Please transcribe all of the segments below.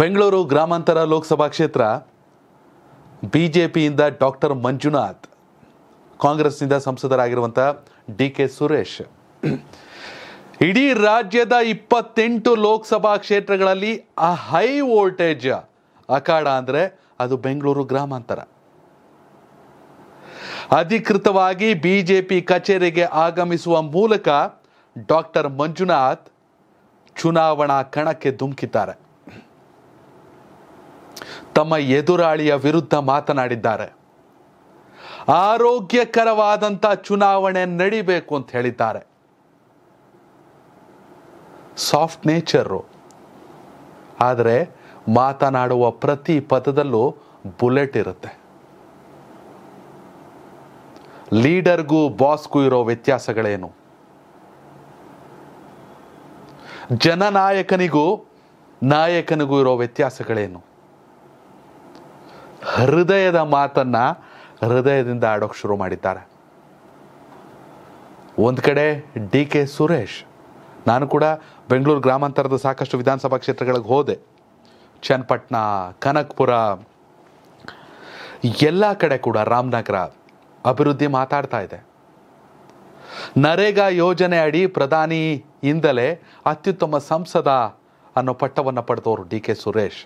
ಬೆಂಗಳೂರು ಗ್ರಾಮಾಂತರ ಲೋಕಸಭಾ ಕ್ಷೇತ್ರ B J ಪಿಯಿಂದ ಡಾಕ್ಟರ್ ಮಂಜುನಾಥ್ ಕಾಂಗ್ರೆಸ್ನಿಂದ ಸಂಸದರಾಗಿರುವಂಥ ಡಿ ಕೆ ಸುರೇಶ್ ಇಡೀ ರಾಜ್ಯದ ಇಪ್ಪತ್ತೆಂಟು ಲೋಕಸಭಾ ಕ್ಷೇತ್ರಗಳಲ್ಲಿ ಆ ಹೈ ವೋಲ್ಟೇಜ್ ಅಖಾಡ ಅಂದರೆ ಅದು ಬೆಂಗಳೂರು ಗ್ರಾಮಾಂತರ ಅಧಿಕೃತವಾಗಿ ಬಿ ಜೆ ಪಿ ಕಚೇರಿಗೆ ಆಗಮಿಸುವ ಮೂಲಕ ಡಾಕ್ಟರ್ ಮಂಜುನಾಥ್ ಚುನಾವಣಾ ಕಣಕ್ಕೆ ಧುಮುಕಿದ್ದಾರೆ ತಮ್ಮ ಎದುರಾಳಿಯ ವಿರುದ್ಧ ಮಾತನಾಡಿದ್ದಾರೆ ಆರೋಗ್ಯಕರವಾದಂಥ ಚುನಾವಣೆ ನಡಿಬೇಕು ಅಂತ ಹೇಳಿದ್ದಾರೆ ಸಾಫ್ಟ್ ನೇಚರು ಆದರೆ ಮಾತನಾಡುವ ಪ್ರತಿ ಪದದಲ್ಲೂ ಬುಲೆಟ್ ಇರುತ್ತೆ ಲೀಡರ್ಗೂ ಬಾಸ್ಗೂ ಇರೋ ವ್ಯತ್ಯಾಸಗಳೇನು ಜನನಾಯಕನಿಗೂ ನಾಯಕನಿಗೂ ಇರೋ ವ್ಯತ್ಯಾಸಗಳೇನು ಹೃದಯದ ಮಾತನ್ನು ಹೃದಯದಿಂದ ಆಡೋಕ್ಕೆ ಶುರು ಮಾಡಿದ್ದಾರೆ ಒಂದು ಕಡೆ ಡಿ ಕೆ ಸುರೇಶ್ ನಾನು ಕೂಡ ಬೆಂಗಳೂರು ಗ್ರಾಮಾಂತರದ ಸಾಕಷ್ಟು ವಿಧಾನಸಭಾ ಕ್ಷೇತ್ರಗಳಿಗೆ ಹೋದೆ ಚನ್ನಪಟ್ಟಣ ಕನಕ್ಪುರ ಎಲ್ಲ ಕಡೆ ಕೂಡ ರಾಮನಗರ ಅಭಿವೃದ್ಧಿ ಮಾತಾಡ್ತಾ ಇದೆ ನರೇಗಾ ಯೋಜನೆ ಅಡಿ ಪ್ರಧಾನಿಯಿಂದಲೇ ಅತ್ಯುತ್ತಮ ಸಂಸದ ಅನ್ನೋ ಪಟ್ಟವನ್ನು ಪಡೆದವರು ಡಿ ಕೆ ಸುರೇಶ್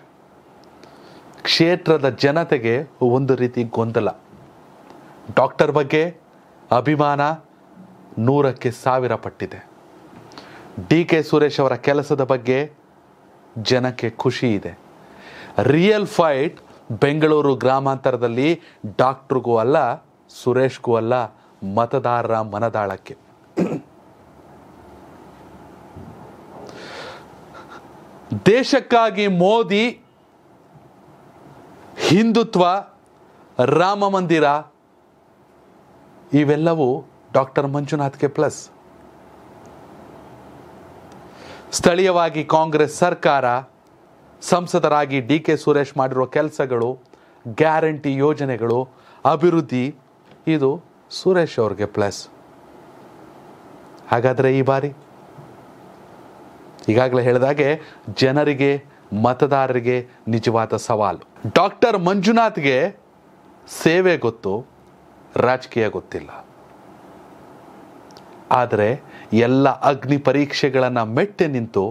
ಕ್ಷೇತ್ರದ ಜನತೆಗೆ ಒಂದು ರೀತಿ ಗೊಂದಲ ಡಾಕ್ಟರ್ ಬಗ್ಗೆ ಅಭಿಮಾನ ನೂರಕ್ಕೆ ಸಾವಿರ ಪಟ್ಟಿದೆ ಡಿ ಕೆ ಸುರೇಶ್ ಅವರ ಕೆಲಸದ ಬಗ್ಗೆ ಜನಕ್ಕೆ ಖುಷಿ ಇದೆ ರಿಯಲ್ ಫೈಟ್ ಬೆಂಗಳೂರು ಗ್ರಾಮಾಂತರದಲ್ಲಿ ಡಾಕ್ಟ್ರಿಗೂ ಅಲ್ಲ ಸುರೇಶ್ಗೂ ಅಲ್ಲ ಮತದಾರರ ಮನದಾಳಕ್ಕೆ ದೇಶಕ್ಕಾಗಿ ಮೋದಿ ಹಿಂದುತ್ವ ರಾಮ ಮಂದಿರ ಇವೆಲ್ಲವೂ ಡಾಕ್ಟರ್ ಮಂಜುನಾಥ್ಗೆ ಪ್ಲಸ್ ಸ್ಥಳೀಯವಾಗಿ ಕಾಂಗ್ರೆಸ್ ಸರ್ಕಾರ ಸಂಸದರಾಗಿ ಡಿ ಕೆ ಸುರೇಶ್ ಮಾಡಿರೋ ಕೆಲಸಗಳು ಗ್ಯಾರಂಟಿ ಯೋಜನೆಗಳು ಅಭಿವೃದ್ಧಿ ಇದು ಸುರೇಶ್ ಅವ್ರಿಗೆ ಪ್ಲಸ್ ಹಾಗಾದರೆ ಈ ಬಾರಿ ಈಗಾಗಲೇ ಹೇಳಿದಾಗೆ ಜನರಿಗೆ ಮತದಾರರಿಗೆ ನಿಜವಾದ ಸವಾಲು ಡಾಕ್ಟರ್ ಮಂಜುನಾಥ್ಗೆ ಸೇವೆ ಗೊತ್ತು ರಾಜಕೀಯ ಗೊತ್ತಿಲ್ಲ ಆದರೆ ಎಲ್ಲ ಅಗ್ನಿ ಪರೀಕ್ಷೆಗಳನ್ನು ಮೆಟ್ಟೆ ನಿಂತು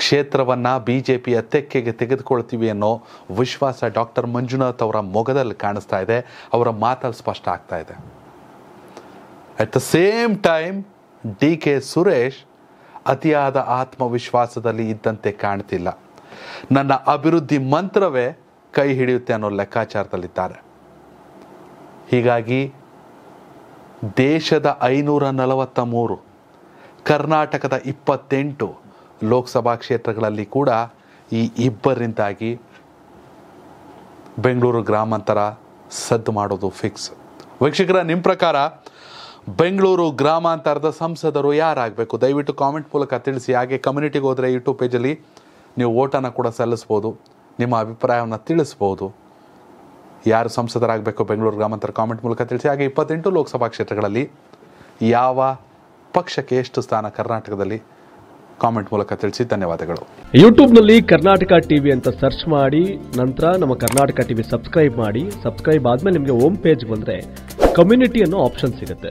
ಕ್ಷೇತ್ರವನ್ನು ಬಿ ಜೆ ಪಿಯ ತೆಕ್ಕೆಗೆ ತೆಗೆದುಕೊಳ್ತೀವಿ ಅನ್ನೋ ವಿಶ್ವಾಸ ಡಾಕ್ಟರ್ ಮಂಜುನಾಥ್ ಅವರ ಮೊಗದಲ್ಲಿ ಕಾಣಿಸ್ತಾ ಇದೆ ಅವರ ಮಾತಲ್ಲಿ ಸ್ಪಷ್ಟ ಆಗ್ತಾ ಇದೆ at the same time D K Suresh ಅತಿಯಾದ ಆತ್ಮವಿಶ್ವಾಸದಲ್ಲಿ ಇದ್ದಂತೆ ಕಾಣ್ತಿಲ್ಲ ನನ್ನ ಅಭಿವೃದ್ಧಿ ಮಂತ್ರವೇ ಕೈ ಹಿಡಿಯುತ್ತೆ ಅನ್ನೋ ಲೆಕ್ಕಾಚಾರದಲ್ಲಿದ್ದಾರೆ ಹೀಗಾಗಿ ದೇಶದ ಐನೂರ ನಲವತ್ತ ಮೂರು ಕರ್ನಾಟಕದ ಇಪ್ಪತ್ತೆಂಟು ಲೋಕಸಭಾ ಕ್ಷೇತ್ರಗಳಲ್ಲಿ ಕೂಡ ಈ ಇಬ್ಬರಿಂದಾಗಿ ಬೆಂಗಳೂರು ಗ್ರಾಮಾಂತರ ಸದ್ದು ಮಾಡೋದು ಫಿಕ್ಸ್ ವೀಕ್ಷಕರ ನಿಮ್ಮ ಪ್ರಕಾರ ಬೆಂಗಳೂರು ಗ್ರಾಮಾಂತರದ ಸಂಸದರು ಯಾರಾಗಬೇಕು ದಯವಿಟ್ಟು ಕಾಮೆಂಟ್ ಮೂಲಕ ತಿಳಿಸಿ ಹಾಗೆ ಕಮ್ಯುನಿಟಿಗೆ ಹೋದರೆ ಯೂಟ್ಯೂಬ್ ಪೇಜಲ್ಲಿ ನೀವು ಓಟನ್ನು ಕೂಡ ಸಲ್ಲಿಸ್ಬೋದು ನಿಮ್ಮ ಅಭಿಪ್ರಾಯವನ್ನು ತಿಳಿಸ್ಬೋದು ಯಾರು ಸಂಸದರಾಗಬೇಕು ಬೆಂಗಳೂರು ಗ್ರಾಮಾಂತರ ಕಾಮೆಂಟ್ ಮೂಲಕ ತಿಳಿಸಿ ಹಾಗೆ ಇಪ್ಪತ್ತೆಂಟು ಲೋಕಸಭಾ ಕ್ಷೇತ್ರಗಳಲ್ಲಿ ಯಾವ ಪಕ್ಷಕ್ಕೆ ಎಷ್ಟು ಸ್ಥಾನ ಕರ್ನಾಟಕದಲ್ಲಿ ಕಾಮೆಂಟ್ ಮೂಲಕ ತಿಳಿಸಿ ಧನ್ಯವಾದಗಳು ಯೂಟ್ಯೂಬ್ನಲ್ಲಿ ಕರ್ನಾಟಕ ಟಿವಿ ಅಂತ ಸರ್ಚ್ ಮಾಡಿ ನಂತರ ನಮ್ಮ ಕರ್ನಾಟಕ ಟಿವಿ ಸಬ್ಸ್ಕ್ರೈಬ್ ಮಾಡಿ ಸಬ್ಸ್ಕ್ರೈಬ್ ಆದಮೇಲೆ ನಿಮಗೆ ಹೋಮ್ ಪೇಜ್ ಬಂದರೆ ಕಮ್ಯುನಿಟಿ ಅನ್ನೋ ಆಪ್ಷನ್ ಸಿಗುತ್ತೆ